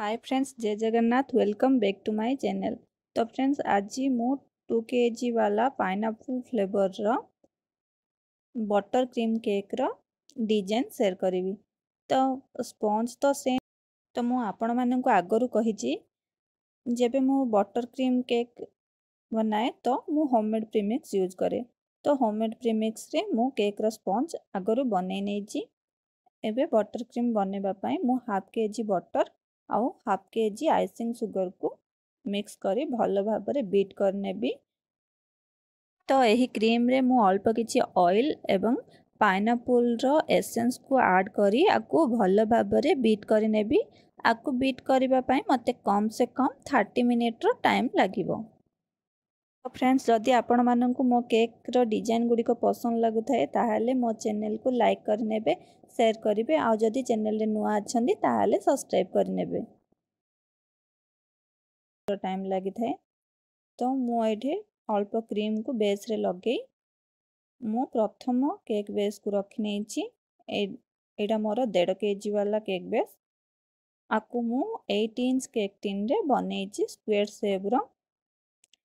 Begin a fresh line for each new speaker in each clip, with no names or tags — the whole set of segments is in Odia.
hi friends Jai Jagannath welcome back to my channel तो फ्रेंड्स आज तो तो तो मु टू के जी वाला pineapple flavour butter cream cake design share करी तो स्पंज तो से तो मुझे आगर कही जब मुझ बटर क्रीम केक बनाए तो मुझे होममेड प्रिमिक्स यूज कै तो होममेड प्रिमिक्स मुझे केक्र स्पंज आगर बनई नहीं बटर क्रीम बनवाई मुझ हाफ के जी बटर ଆଉ ହାଫ୍ କେ ଜି ଆଇସିଂ ସୁଗରକୁ ମିକ୍ସ କରି ଭଲ ଭାବରେ ବିଟ୍ କରିନେବି ତ ଏହି କ୍ରିମ୍ରେ ମୁଁ ଅଳ୍ପ କିଛି ଅଏଲ୍ ଏବଂ ପାଇନାପୁଲ୍ର ଏସେନ୍ସକୁ ଆଡ଼୍ କରି ଆକୁ ଭଲ ଭାବରେ ବିଟ୍ କରିନେବି ଆକୁ ବିଟ୍ କରିବା ପାଇଁ ମୋତେ କମ୍ ସେ କମ୍ ଥାର୍ଟି ମିନିଟ୍ର ଟାଇମ୍ ଲାଗିବ ফ্রেন্ডস যদি ଆପଣମାନଙ୍କୁ ମୋ କେକ୍ର ଡିଜାଇନ୍ ଗୁଡ଼ିକ ପସନ୍ଦ ଲାଗୁଥାଏ ତାହେଲେ ମୋ ଚ୍ୟାନେଲ୍କୁ ଲାଇକ୍ କରିନେବେ ସେୟାର କରିବେ ଆଉ ଯଦି ଚ୍ୟାନେଲ୍ରେ ନୂଆ ଅଛନ୍ତି ତାହେଲେ ସବସ୍କ୍ରାଇବ୍ କରିନେବେ ଟାଇମ୍ ଲାଗିଥାଏ ତ ମୁଁ ଏଠି ଅଳ୍ପ କ୍ରିମ୍କୁ ବେସ୍ରେ ଲଗାଇ ମୁଁ ପ୍ରଥମ କେକ୍ ବେସ୍କୁ ରଖିନେଇଛି ଏଇଟା ମୋର ଦେଢ଼ କେଜି ବାଲା କେକ୍ ବେସ୍ ଆକୁ ମୁଁ ଏଇଟ୍ ଇଞ୍ଚ୍ କେକ୍ ଟିନ୍ରେ ବନେଇଛି ସ୍କ୍ୱେର୍ ସେପ୍ର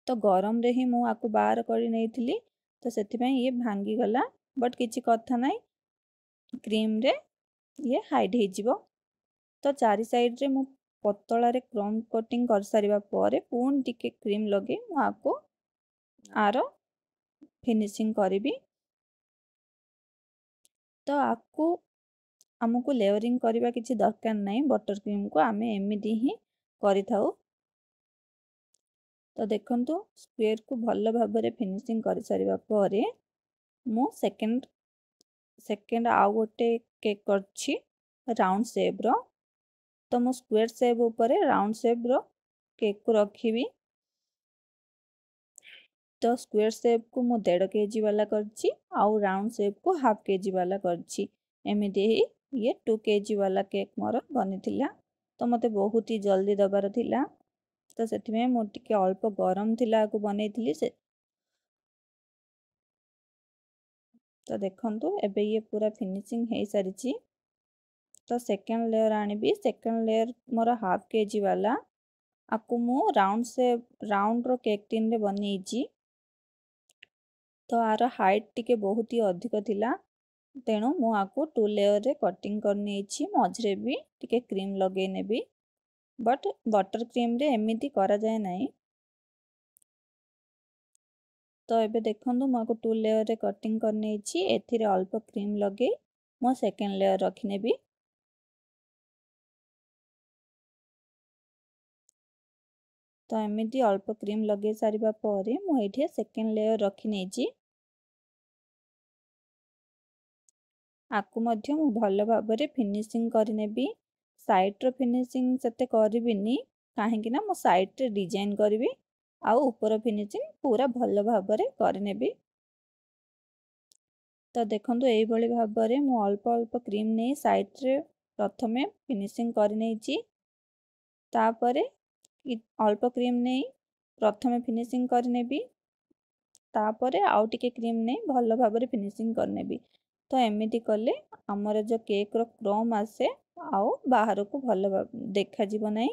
ତ ଗରମରେ ହିଁ ମୁଁ ଆକୁ ବାହାର କରି ନେଇଥିଲି ତ ସେଥିପାଇଁ ଇଏ ଭାଙ୍ଗିଗଲା ବଟ୍ କିଛି କଥା ନାହିଁ କ୍ରିମ୍ରେ ଇଏ ହାଇଡ଼୍ ହେଇଯିବ ତ ଚାରି ସାଇଡ଼୍ରେ ମୁଁ ପତଳାରେ କ୍ରମ୍ କଟିଂ କରିସାରିବା ପରେ ପୁଣି ଟିକେ କ୍ରିମ୍ ଲଗେଇ ମୁଁ ଆକୁ ଆର ଫିନିସିଂ କରିବି ତ ଆକୁ ଆମକୁ ଲେୟରିଂ କରିବା କିଛି ଦରକାର ନାହିଁ ବଟର୍ କ୍ରିମ୍କୁ ଆମେ ଏମିତି ହିଁ କରିଥାଉ ତ ଦେଖନ୍ତୁ ସ୍କୋୟାରକୁ ଭଲ ଭାବରେ ଫିନିସିଂ କରିସାରିବା ପରେ ମୁଁ ସେକେଣ୍ଡ ସେକେଣ୍ଡ ଆଉ ଗୋଟେ କେକ୍ କରିଛି ରାଉଣ୍ଡ ସେପ୍ର ତ ମୁଁ ସ୍କୋୟାର ସେପ୍ ଉପରେ ରାଉଣ୍ଡ ସେପ୍ର କେକ୍କୁ ରଖିବି ତ ସ୍କୋୟାର ସେପ୍କୁ ମୁଁ ଦେଢ଼ କେ ଜି ବାଲା କରିଛି ଆଉ ରାଉଣ୍ଡ ସେପ୍କୁ ହାଫ୍ କେ ଜି ବାଲା କରିଛି ଏମିତି ହିଁ ଇଏ ଟୁ କେ ଜି ବାଲା କେକ୍ ମୋର ବନିଥିଲା ତ ମୋତେ ବହୁତ ହି ଜଲ୍ଦି ଦେବାର ଥିଲା ତ ସେଥିପାଇଁ ମୁଁ ଟିକେ ଅଳ୍ପ ଗରମ ଥିଲା ଆକୁ ବନେଇଥିଲି ସେ ତ ଦେଖନ୍ତୁ ଏବେ ଇଏ ପୁରା ଫିନିସିଂ ହେଇସାରିଛି ତ ସେକେଣ୍ଡ ଲେୟର ଆଣିବି ସେକେଣ୍ଡ ଲେୟର ମୋର ହାଫ୍ କେ ଜି ବାଲା ଆକୁ ମୁଁ ରାଉଣ୍ଡ ସେ ରାଉଣ୍ଡର କେକ୍ ଟିନ୍ରେ ବନେଇଛି ତ ଆର ହାଇଟ୍ ଟିକେ ବହୁତ ହି ଅଧିକ ଥିଲା ତେଣୁ ମୁଁ ଆକୁ ଟୁ ଲେୟରରେ କଟିଂ କରିନେଇଛି ମଝିରେ ବି ଟିକେ କ୍ରିମ୍ ଲଗେଇ ନେବି ବଟ୍ ବଟର କ୍ରିମ୍ରେ ଏମିତି କରାଯାଏ ନାହିଁ
ତ ଏବେ ଦେଖନ୍ତୁ ମୁଁ ଆକୁ ଟୁ ଲେୟର୍ରେ କଟିଂ କରିନେଇଛି ଏଥିରେ ଅଳ୍ପ କ୍ରିମ୍ ଲଗାଇ ମୁଁ ସେକେଣ୍ଡ ଲେୟର୍ ରଖିନେବି ତ ଏମିତି ଅଳ୍ପ କ୍ରିମ୍ ଲଗାଇ ସାରିବା ପରେ ମୁଁ ଏଇଠି ସେକେଣ୍ଡ ଲେୟର୍ ରଖିନେଇଛି
ଆକୁ ମଧ୍ୟ ମୁଁ ଭଲ ଭାବରେ ଫିନିସିଂ କରିନେବି ସାଇଡ଼୍ର ଫିନିସିଂ ସେତେ କରିବିନି କାହିଁକି ନା ମୁଁ ସାଇଡ଼୍ରେ ଡିଜାଇନ୍ କରିବି ଆଉ ଉପର ଫିନିସିଂ ପୁରା ଭଲ ଭାବରେ କରିନେବି ତ ଦେଖନ୍ତୁ ଏଇଭଳି ଭାବରେ ମୁଁ ଅଳ୍ପ ଅଳ୍ପ କ୍ରିମ୍ ନେଇ ସାଇଡ଼୍ରେ ପ୍ରଥମେ ଫିନିସିଂ କରିନେଇଛି ତାପରେ ଅଳ୍ପ କ୍ରିମ୍ ନେଇ ପ୍ରଥମେ ଫିନିସିଂ କରିନେବି ତାପରେ ଆଉ ଟିକେ କ୍ରିମ୍ ନେଇ ଭଲ ଭାବରେ ଫିନିସିଂ କରିନେବି ତ ଏମିତି କଲେ ଆମର ଯେଉଁ କେକ୍ର କ୍ରମ୍ ଆସେ ଆଉ ବାହାରକୁ ଭଲ ଦେଖାଯିବ ନାହିଁ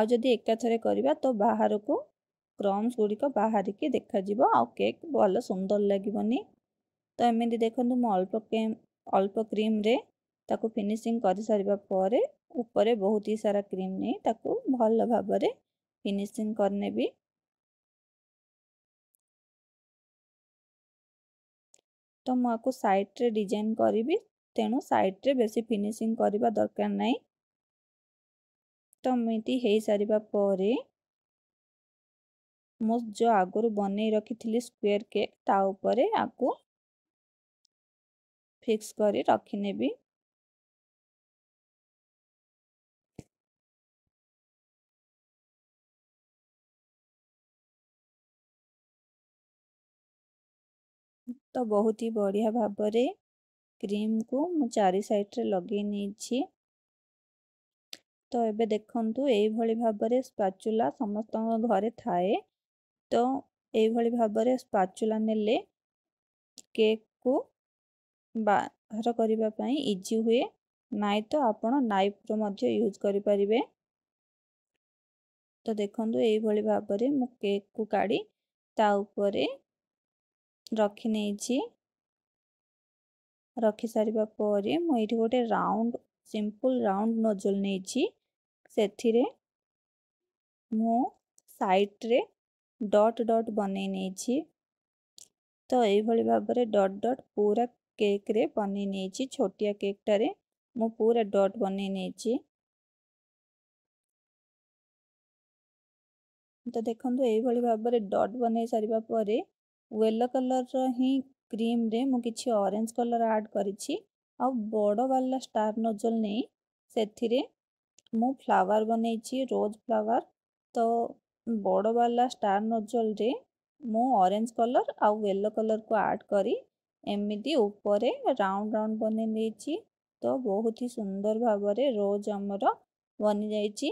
ଆଉ ଯଦି ଏକାଥରେ କରିବା ତ ବାହାରକୁ କ୍ରମ୍ସ ଗୁଡ଼ିକ ବାହାରିକି ଦେଖାଯିବ ଆଉ କେକ୍ ଭଲ ସୁନ୍ଦର ଲାଗିବନି ତ ଏମିତି ଦେଖନ୍ତୁ ମୁଁ ଅଳ୍ପ ଅଳ୍ପ କ୍ରିମ୍ରେ ତାକୁ ଫିନିସିଂ କରିସାରିବା ପରେ ଉପରେ
ବହୁତ ସାରା କ୍ରିମ୍ ନେଇ ତାକୁ ଭଲ ଭାବରେ ଫିନିସିଂ କରିନେବି ତ ମୁଁ ଆକୁ ସାଇଡ଼୍ରେ ଡିଜାଇନ୍ କରିବି ତେଣୁ ସାଇଡ଼୍ରେ ବେଶୀ ଫିନିସିଂ କରିବା ଦରକାର ନାହିଁ
ତ ଏମିତି ହେଇସାରିବା ପରେ ମୁଁ
ଯେଉଁ ଆଗରୁ ବନେଇ ରଖିଥିଲି ସ୍କୋୟାର କେକ୍ ତା ଉପରେ ଆକୁ ଫିକ୍ସ କରି ରଖିନେବି ତ ବହୁତ ହି ବଢ଼ିଆ ଭାବରେ क्रीम को मु चार सैड्रे लगे नहीं
तो ये देखता यही भाव स्पाचुला समस्त घरे थाए तो यही भाव स्पाचुला ने केक् को बाहर करने इजी हुए नाई तो आप नाइफ रूज करें तो देखते यही भाव केक् को काढ़ी ताऊपर रखी नहीं ରଖି ସାରିବା ପରେ ମୁଁ ଏଇଠି ଗୋଟେ ରାଉଣ୍ଡ ସିମ୍ପୁଲ ରାଉଣ୍ଡ ନୋଜଲ ନେଇଛି ସେଥିରେ ମୁଁ ସାଇଡ଼ରେ ଡଟ୍ ଡଟ୍ ବନେଇ ନେଇଛି ତ ଏଇଭଳି ଭାବରେ ଡଟ୍ ଡଟ୍ ପୁରା
କେକ୍ରେ ବନେଇ ନେଇଛି ଛୋଟିଆ କେକ୍ଟାରେ ମୁଁ ପୁରା ଡଟ୍ ବନେଇ ନେଇଛି ତ ଦେଖନ୍ତୁ ଏଇଭଳି ଭାବରେ ଡଟ୍ ବନେଇ ସାରିବା ପରେ ୱେଲୋ କଲର୍ର ହିଁ କ୍ରିମ୍ରେ ମୁଁ କିଛି ଅରେଞ୍ଜ
କଲର୍ ଆଡ଼୍ କରିଛି ଆଉ ବଡ଼ ବାଲା ଷ୍ଟାର୍ ନୋଜଲ୍ ନେଇ ସେଥିରେ ମୁଁ ଫ୍ଲାୱାର୍ ବନେଇଛି ରୋଜ୍ ଫ୍ଲାୱାର୍ ତ ବଡ଼ ବାଲା ଷ୍ଟାର୍ ନୋଜଲ୍ରେ ମୁଁ ଅରେଞ୍ଜ କଲର୍ ଆଉ ୟେଲୋ କଲର୍କୁ ଆଡ଼୍ କରି ଏମିତି ଉପରେ ରାଉଣ୍ଡ ରାଉଣ୍ଡ ବନେଇ ଦେଇଛି ତ ବହୁତ ହି ସୁନ୍ଦର ଭାବରେ ରୋଜ୍ ଆମର ବନିଯାଇଛି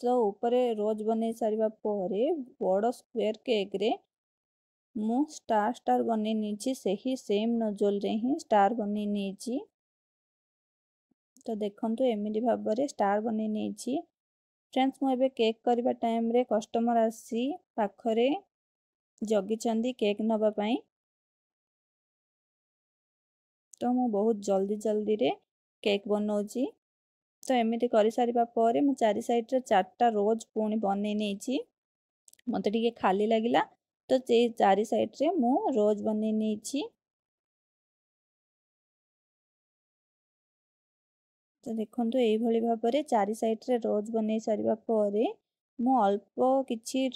ତ ଉପରେ ରୋଜ୍ ବନେଇ ସାରିବା ପରେ ବଡ଼ ସ୍କୋୟାର୍ କେକ୍ରେ ମୁଁ ଷ୍ଟାର୍ ଷ୍ଟାର୍ ବନେଇ ନେଇଛି ସେହି ସେମ୍ ନୋଜଲ୍ରେ ହିଁ ଷ୍ଟାର୍ ବନେଇ ନେଇଛି ତ ଦେଖନ୍ତୁ ଏମିତି ଭାବରେ ଷ୍ଟାର୍ ବନେଇ ନେଇଛି ଫ୍ରେଣ୍ଡସ୍ ମୁଁ ଏବେ କେକ୍ କରିବା ଟାଇମ୍ରେ କଷ୍ଟମର୍ ଆସି ପାଖରେ ଜଗିଛନ୍ତି କେକ୍ ନେବା ପାଇଁ ତ ମୁଁ ବହୁତ ଜଲ୍ଦି ଜଲ୍ଦିରେ କେକ୍ ବନାଉଛି ତ ଏମିତି କରିସାରିବା ପରେ ମୁଁ ଚାରି ସାଇଡ଼୍ରେ ଚାରିଟା ରୋଜ୍ ପୁଣି ବନେଇ
ନେଇଛି ମୋତେ ଟିକେ ଖାଲି ଲାଗିଲା तो से चारि सैड्रे रोज बन तो देखो ये भाव में चारि सैड्रे रोज बन सर मु
अल्प किसी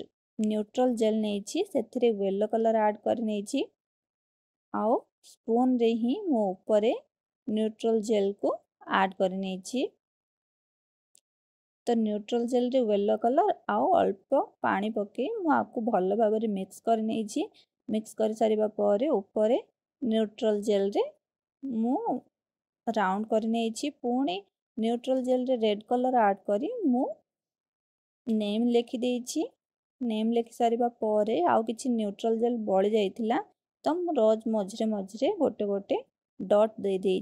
न्यूट्रल जेल नहीं येलो कलर आड कर स्पून रे ही मुझे न्यूट्रल जेल को आड कर नहीं ତ ନ୍ୟୁଟ୍ରାଲ ଜେଲ୍ରେ ୱେଲୋ କଲର୍ ଆଉ ଅଳ୍ପ ପାଣି ପକାଇ ମୁଁ ଆକୁ ଭଲ ଭାବରେ ମିକ୍ସ କରି ନେଇଛି ମିକ୍ସ କରିସାରିବା ପରେ ଉପରେ ନ୍ୟୁଟ୍ରାଲ ଜେଲ୍ରେ ମୁଁ ରାଉଣ୍ଡ କରି ନେଇଛି ପୁଣି ନ୍ୟୁଟ୍ରାଲ ଜେଲ୍ରେ ରେଡ଼୍ କଲର୍ ଆଡ୍ କରି ମୁଁ ନେମ୍ ଲେଖିଦେଇଛି ନେମ୍ ଲେଖି ସାରିବା ପରେ ଆଉ କିଛି ନ୍ୟୁଟ୍ରାଲ ଜେଲ୍ ବଳିଯାଇଥିଲା ତ ମୁଁ ରୋଜ ମଝିରେ ମଝିରେ ଗୋଟେ ଗୋଟେ ଡଟ୍ ଦେଇଛି